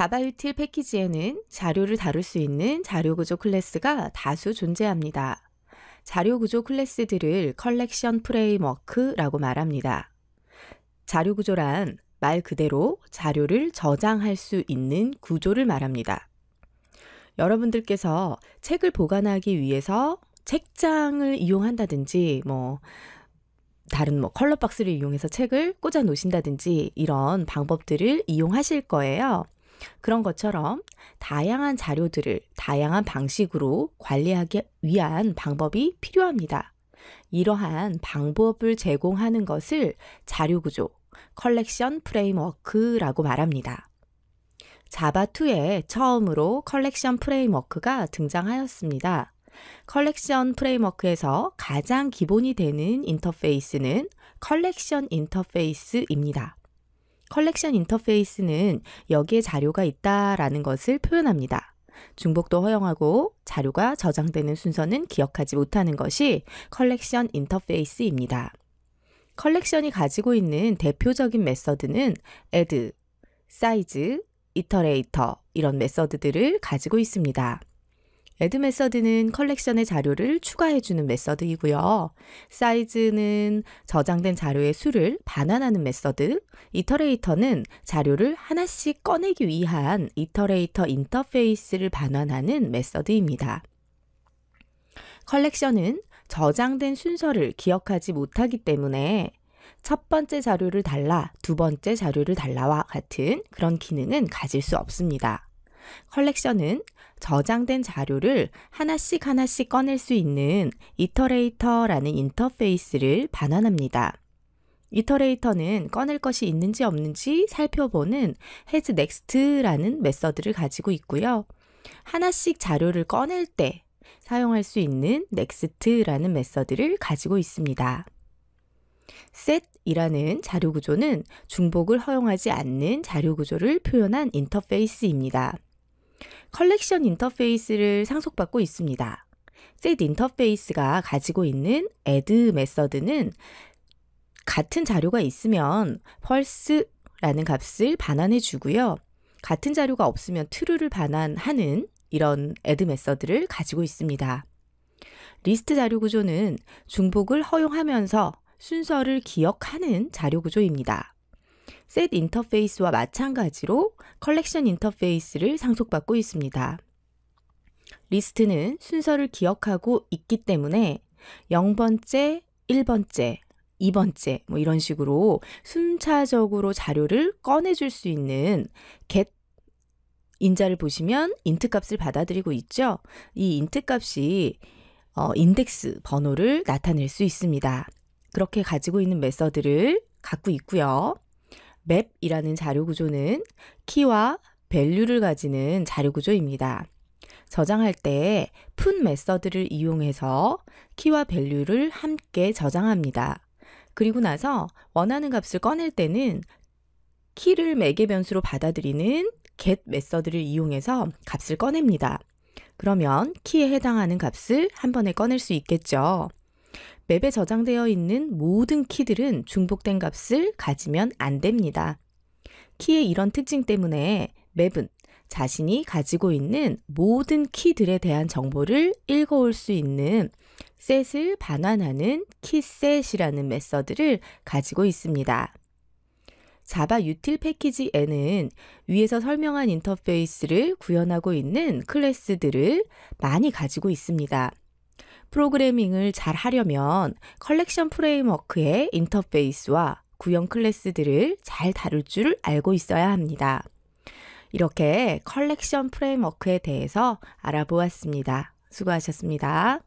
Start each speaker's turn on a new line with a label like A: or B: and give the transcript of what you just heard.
A: 자바 유틸 패키지에는 자료를 다룰 수 있는 자료구조 클래스가 다수 존재합니다. 자료구조 클래스들을 컬렉션 프레임워크라고 말합니다. 자료구조란 말 그대로 자료를 저장할 수 있는 구조를 말합니다. 여러분들께서 책을 보관하기 위해서 책장을 이용한다든지 뭐 다른 뭐 컬러 박스를 이용해서 책을 꽂아 놓으신다든지 이런 방법들을 이용하실 거예요. 그런 것처럼 다양한 자료들을 다양한 방식으로 관리하기 위한 방법이 필요합니다. 이러한 방법을 제공하는 것을 자료구조, 컬렉션 프레임워크라고 말합니다. 자바2에 처음으로 컬렉션 프레임워크가 등장하였습니다. 컬렉션 프레임워크에서 가장 기본이 되는 인터페이스는 컬렉션 인터페이스입니다. 컬렉션 인터페이스는 여기에 자료가 있다라는 것을 표현합니다. 중복도 허용하고 자료가 저장되는 순서는 기억하지 못하는 것이 컬렉션 인터페이스입니다. 컬렉션이 가지고 있는 대표적인 메서드는 add, size, i t e r a t o r 이런 메서드들을 가지고 있습니다. 애드 메서드는 컬렉션의 자료를 추가해주는 메서드이고요. 사이즈는 저장된 자료의 수를 반환하는 메서드, 이터레이터는 자료를 하나씩 꺼내기 위한 이터레이터 인터페이스를 반환하는 메서드입니다. 컬렉션은 저장된 순서를 기억하지 못하기 때문에 첫 번째 자료를 달라, 두 번째 자료를 달라와 같은 그런 기능은 가질 수 없습니다. 컬렉션은 저장된 자료를 하나씩 하나씩 꺼낼 수 있는 이터레이터라는 인터페이스를 반환합니다. 이터레이터는 꺼낼 것이 있는지 없는지 살펴보는 has next라는 메서드를 가지고 있고요. 하나씩 자료를 꺼낼 때 사용할 수 있는 next라는 메서드를 가지고 있습니다. set이라는 자료 구조는 중복을 허용하지 않는 자료 구조를 표현한 인터페이스입니다. 컬렉션 인터페이스를 상속받고 있습니다. s e 셋 인터페이스가 가지고 있는 add 메서드는 같은 자료가 있으면 false라는 값을 반환해 주고요. 같은 자료가 없으면 true를 반환하는 이런 add 메서드를 가지고 있습니다. 리스트 자료 구조는 중복을 허용하면서 순서를 기억하는 자료 구조입니다. s e 셋 인터페이스와 마찬가지로 c c o l l e t 컬렉션 인터페이스를 상속받고 있습니다. 리스트는 순서를 기억하고 있기 때문에 0번째, 1번째, 2번째 뭐 이런 식으로 순차적으로 자료를 꺼내줄 수 있는 get 인자를 보시면 인트 값을 받아들이고 있죠. 이 인트 값이 어, 인덱스 번호를 나타낼 수 있습니다. 그렇게 가지고 있는 메서드를 갖고 있고요. 맵이라는 자료 구조는 키와 밸류를 가지는 자료 구조입니다. 저장할 때푼 메서드를 이용해서 키와 밸류를 함께 저장합니다. 그리고 나서 원하는 값을 꺼낼 때는 키를 매개 변수로 받아들이는 get 메서드를 이용해서 값을 꺼냅니다. 그러면 키에 해당하는 값을 한 번에 꺼낼 수 있겠죠. 맵에 저장되어 있는 모든 키들은 중복된 값을 가지면 안 됩니다. 키의 이런 특징 때문에 맵은 자신이 가지고 있는 모든 키들에 대한 정보를 읽어올 수 있는 셋을 반환하는 키셋이라는 메서드를 가지고 있습니다. 자바 유틸 패키지 에는 위에서 설명한 인터페이스를 구현하고 있는 클래스들을 많이 가지고 있습니다. 프로그래밍을 잘 하려면 컬렉션 프레임워크의 인터페이스와 구형 클래스들을 잘 다룰 줄 알고 있어야 합니다. 이렇게 컬렉션 프레임워크에 대해서 알아보았습니다. 수고하셨습니다.